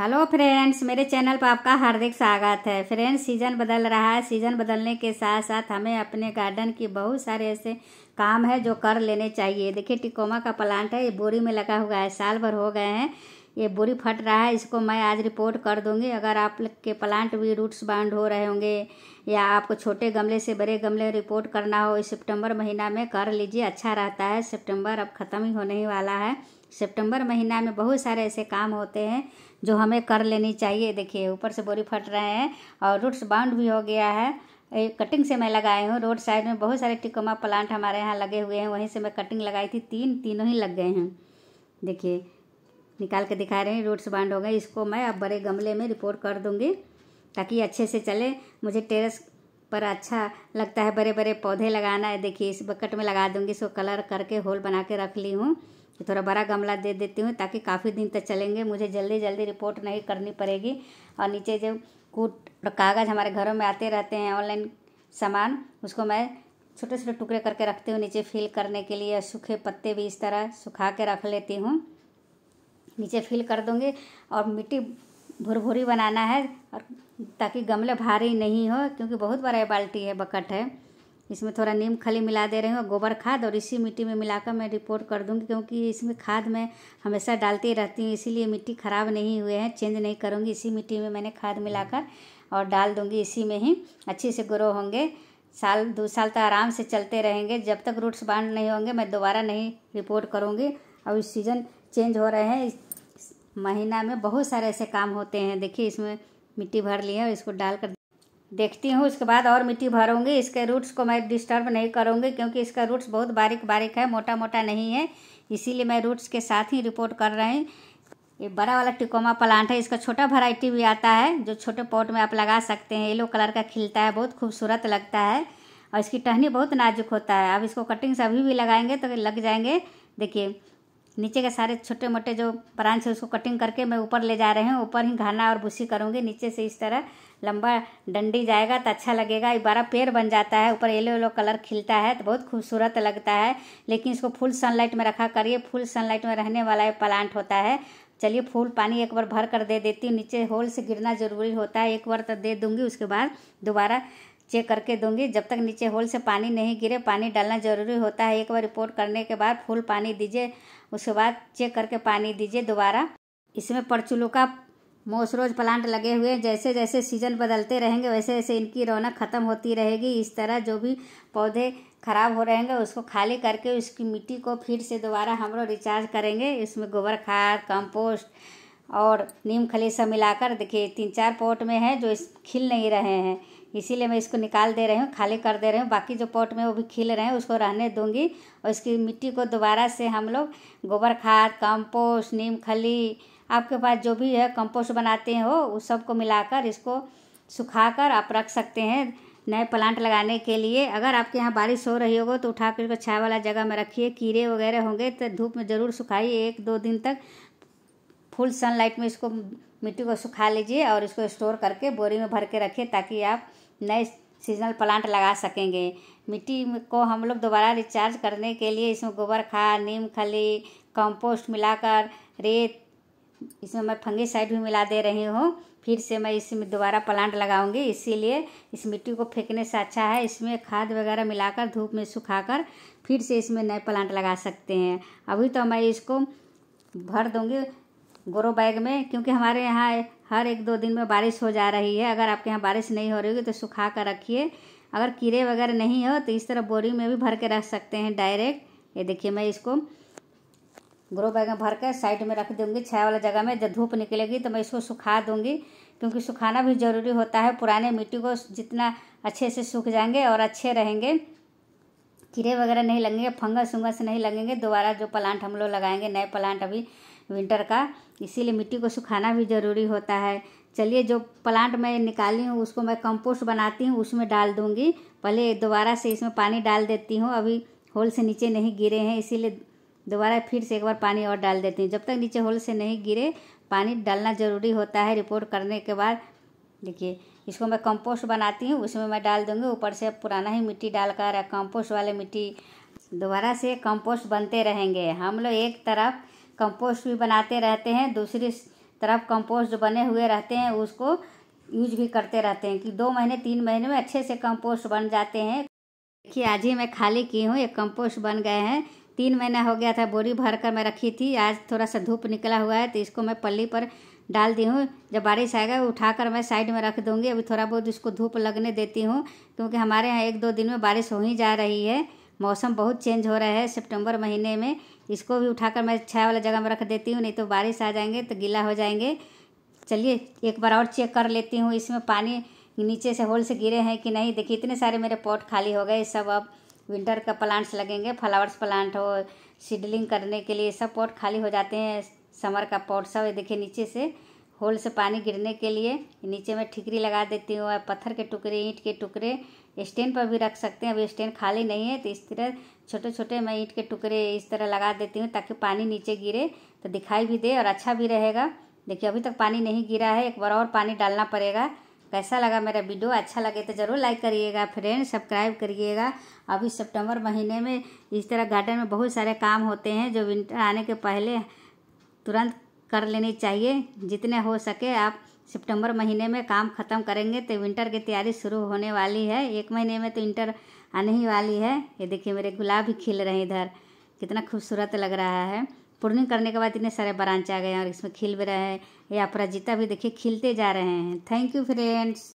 hello friends मेरे channel पर आपका हार्दिक स्वागत है फ्रेंड्स सीज़न बदल रहा है सीज़न बदलने के साथ साथ हमें अपने गार्डन की बहुत सारे ऐसे काम है जो कर लेने चाहिए देखिए टिकोमा का प्लांट है ये बोरी में लगा हुआ है साल भर हो गए हैं ये बोरी फट रहा है इसको मैं आज रिपोर्ट कर दूंगी अगर आप के प्लांट भी रूट्स बाउंड हो रहे होंगे या आपको छोटे गमले से बड़े गमले रिपोर्ट करना हो इस सितंबर महीना में कर लीजिए अच्छा रहता है सितंबर अब ख़त्म ही होने ही वाला है सितंबर महीना में बहुत सारे ऐसे काम होते हैं जो हमें कर लेनी चाहिए देखिए ऊपर से बोरी फट रहे हैं और रूट्स बाउंड भी हो गया है कटिंग से मैं लगाए हूँ रोड साइड में बहुत सारे टिकोमा प्लांट हमारे यहाँ लगे हुए हैं वहीं से मैं कटिंग लगाई थी तीन तीनों ही लग गए हैं देखिए निकाल के दिखा रहे हैं रूट्स बांड हो गए इसको मैं अब बड़े गमले में रिपोर्ट कर दूँगी ताकि अच्छे से चले मुझे टेरेस पर अच्छा लगता है बड़े बड़े पौधे लगाना है देखिए इस बकेट में लगा दूँगी इसको कलर करके होल बना के रख ली हूँ थोड़ा बड़ा गमला दे देती हूँ ताकि काफ़ी दिन तक चलेंगे मुझे जल्दी जल्दी रिपोर्ट नहीं करनी पड़ेगी और नीचे जो कूट और कागज़ हमारे घरों में आते रहते हैं ऑनलाइन सामान उसको मैं छोटे छोटे टुकड़े करके रखती हूँ नीचे फील करने के लिए सूखे पत्ते भी इस तरह सुखा के रख लेती हूँ नीचे फिल कर दूँगी और मिट्टी भुरभुरी बनाना है और ताकि गमले भारी नहीं हो क्योंकि बहुत बड़ा बाल्टी है बकट है इसमें थोड़ा नीम खली मिला दे रही हूँ गोबर खाद और इसी मिट्टी में मिलाकर मैं रिपोर्ट कर दूँगी क्योंकि इसमें खाद मैं हमेशा डालती रहती हूँ इसीलिए मिट्टी ख़राब नहीं हुए हैं चेंज नहीं करूँगी इसी मिट्टी में मैंने खाद मिलाकर और डाल दूँगी इसी में ही अच्छे से ग्रो होंगे साल दो साल तक आराम से चलते रहेंगे जब तक रूट्स बांध नहीं होंगे मैं दोबारा नहीं रिपोर्ट करूँगी अब इस सीज़न चेंज हो रहे हैं महीना में बहुत सारे ऐसे काम होते हैं देखिए इसमें मिट्टी भर ली है और इसको डालकर देखती हूँ उसके बाद और मिट्टी भरूंगी इसके रूट्स को मैं डिस्टर्ब नहीं करूँगी क्योंकि इसका रूट्स बहुत बारीक बारीक है मोटा मोटा नहीं है इसीलिए मैं रूट्स के साथ ही रिपोर्ट कर रहे हैं ये बड़ा वाला टिकोमा प्लांट है इसका छोटा वैरायटी भी आता है जो छोटे पॉट में आप लगा सकते हैं येलो कलर का खिलता है बहुत खूबसूरत लगता है और इसकी टहनी बहुत नाजुक होता है अब इसको कटिंग्स अभी भी लगाएंगे तो लग जाएंगे देखिए नीचे के सारे छोटे मोटे जो ब्रांच है उसको कटिंग करके मैं ऊपर ले जा रहे हैं ऊपर ही घाना और भूसी करूँगी नीचे से इस तरह लंबा डंडी जाएगा तो अच्छा लगेगा एक बारह पेड़ बन जाता है ऊपर येलो येलो कलर खिलता है तो बहुत खूबसूरत लगता है लेकिन इसको फुल सनलाइट में रखा करिए फुल सनलाइट में रहने वाला ये प्लांट होता है चलिए फूल पानी एक बार भर कर दे देती हूँ नीचे होल से गिरना ज़रूरी होता है एक बार तो दे दूंगी उसके बाद दोबारा चेक करके दूंगी जब तक नीचे होल से पानी नहीं गिरे पानी डालना ज़रूरी होता है एक बार रिपोर्ट करने के बाद फुल पानी दीजिए उसके बाद चेक करके पानी दीजिए दोबारा इसमें परचुलू का मोसरोज प्लांट लगे हुए हैं जैसे जैसे सीजन बदलते रहेंगे वैसे वैसे इनकी रौनक ख़त्म होती रहेगी इस तरह जो भी पौधे ख़राब हो रहेंगे उसको खाली करके उसकी मिट्टी को फिर से दोबारा हम लोग रिचार्ज करेंगे इसमें गोबर खाद कंपोस्ट और नीम खली सब मिलाकर देखिए तीन चार पॉट में है जो खिल नहीं रहे हैं इसीलिए मैं इसको निकाल दे रही हूँ खाली कर दे रही हूँ बाकी जो पॉट में वो भी खिल रहे हैं उसको रहने दूंगी और इसकी मिट्टी को दोबारा से हम लोग गोबर खाद कंपोस्ट नीम खली आपके पास जो भी है कंपोस्ट बनाते हो उस सबको मिलाकर इसको सुखाकर आप रख सकते हैं नए प्लांट लगाने के लिए अगर आपके यहाँ बारिश हो रही होगा तो उठा कर छाया वाला जगह में रखिए कीड़े वगैरह होंगे तो धूप में ज़रूर सुखाइए एक दो दिन तक फुल सनलाइट में इसको मिट्टी को सुखा लीजिए और इसको स्टोर करके बोरी में भर के रखिए ताकि आप नए सीजनल प्लांट लगा सकेंगे मिट्टी को हम लोग दोबारा रिचार्ज करने के लिए इसमें गोबर खाद नीम खली कंपोस्ट मिलाकर रेत इसमें मैं साइड भी मिला दे रही हूँ फिर से मैं इसमें दोबारा प्लांट लगाऊंगी इसीलिए इस मिट्टी को फेंकने से अच्छा है इसमें खाद वगैरह मिलाकर धूप में सुखाकर फिर से इसमें नए प्लांट लगा सकते हैं अभी तो मैं इसको भर दूँगी गोरो बैग में क्योंकि हमारे यहाँ हर एक दो दिन में बारिश हो जा रही है अगर आपके यहाँ बारिश नहीं हो रही होगी तो सुखा कर रखिए अगर कीड़े वगैरह नहीं हो तो इस तरह बोरी में भी भर के रख सकते हैं डायरेक्ट ये देखिए मैं इसको ग्रो बैग में भर कर साइड में रख दूँगी छाया वाला जगह में जब धूप निकलेगी तो मैं इसको सुखा दूँगी क्योंकि सुखाना भी ज़रूरी होता है पुराने मिट्टी को जितना अच्छे से सूख जाएंगे और अच्छे रहेंगे कीड़े वगैरह नहीं लगेंगे फंगस उंगस नहीं लगेंगे दोबारा जो प्लांट हम लोग लगाएंगे नए प्लांट अभी विंटर का इसीलिए मिट्टी को सुखाना भी ज़रूरी होता है चलिए जो प्लांट मैं निकाली हूँ उसको मैं कंपोस्ट बनाती हूँ उसमें डाल दूँगी पहले दोबारा से इसमें पानी डाल देती हूँ अभी होल से नीचे नहीं गिरे हैं इसीलिए दोबारा फिर से एक बार पानी और डाल देती हूँ जब तक नीचे होल से नहीं गिरे पानी डालना ज़रूरी होता है रिपोर्ट करने के बाद देखिए इसको मैं कंपोस्ट बनाती हूँ उसमें मैं डाल दूँगी ऊपर से पुराना ही मिट्टी डालकर कंपोस्ट वाले मिट्टी दोबारा से कंपोस्ट बनते रहेंगे हम लोग एक तरफ कंपोस्ट भी बनाते रहते हैं दूसरी तरफ कंपोस्ट बने हुए रहते हैं उसको यूज भी करते रहते हैं कि दो महीने तीन महीने में अच्छे से कंपोस्ट बन जाते हैं देखिए आज ही मैं खाली की हूँ ये कंपोस्ट बन गए हैं तीन महीना हो गया था बोरी भर कर मैं रखी थी आज थोड़ा सा धूप निकला हुआ है तो इसको मैं पल्ली पर डाल दी हूँ जब बारिश आएगा उठा कर मैं साइड में रख दूँगी अभी थोड़ा बहुत इसको धूप लगने देती हूँ क्योंकि हमारे यहाँ एक दो दिन में बारिश हो ही जा रही है मौसम बहुत चेंज हो रहा है सितंबर महीने में इसको भी उठाकर मैं छाया वाला जगह में रख देती हूँ नहीं तो बारिश आ जाएंगे तो गीला हो जाएंगे चलिए एक बार और चेक कर लेती हूँ इसमें पानी नीचे से होल से गिरे हैं कि नहीं देखिए इतने सारे मेरे पॉट खाली हो गए सब अब विंटर का प्लांट्स लगेंगे फ्लावर्स प्लांट हो सीडलिंग करने के लिए सब पॉट खाली हो जाते हैं समर का पॉट सब देखिए नीचे से होल से पानी गिरने के लिए नीचे मैं ठिकरी लगा देती हूँ पत्थर के टुकड़े ईंट के टुकड़े स्टैंड पर भी रख सकते हैं अभी स्टैंड खाली नहीं है तो इस तरह छोटे छोटे मैं ईंट के टुकड़े इस तरह लगा देती हूँ ताकि पानी नीचे गिरे तो दिखाई भी दे और अच्छा भी रहेगा देखिए अभी तक पानी नहीं गिरा है एक बार और पानी डालना पड़ेगा कैसा लगा मेरा वीडियो अच्छा लगे तो ज़रूर लाइक करिएगा फ्रेंड सब्सक्राइब करिएगा अभी सितंबर महीने में इस तरह गार्डन में बहुत सारे काम होते हैं जो विंटर आने के पहले तुरंत कर लेनी चाहिए जितने हो सके आप सितंबर महीने में काम ख़त्म करेंगे तो विंटर की तैयारी शुरू होने वाली है एक महीने में तो विंटर आने ही वाली है ये देखिए मेरे गुलाब ही खिल रहे हैं इधर कितना खूबसूरत लग रहा है पूर्णिंग करने के बाद इतने सारे ब्रांच आ गए हैं और इसमें खिल भी रहे हैं ये अपराजिता भी देखिए खिलते जा रहे हैं थैंक यू फ्रेंड्स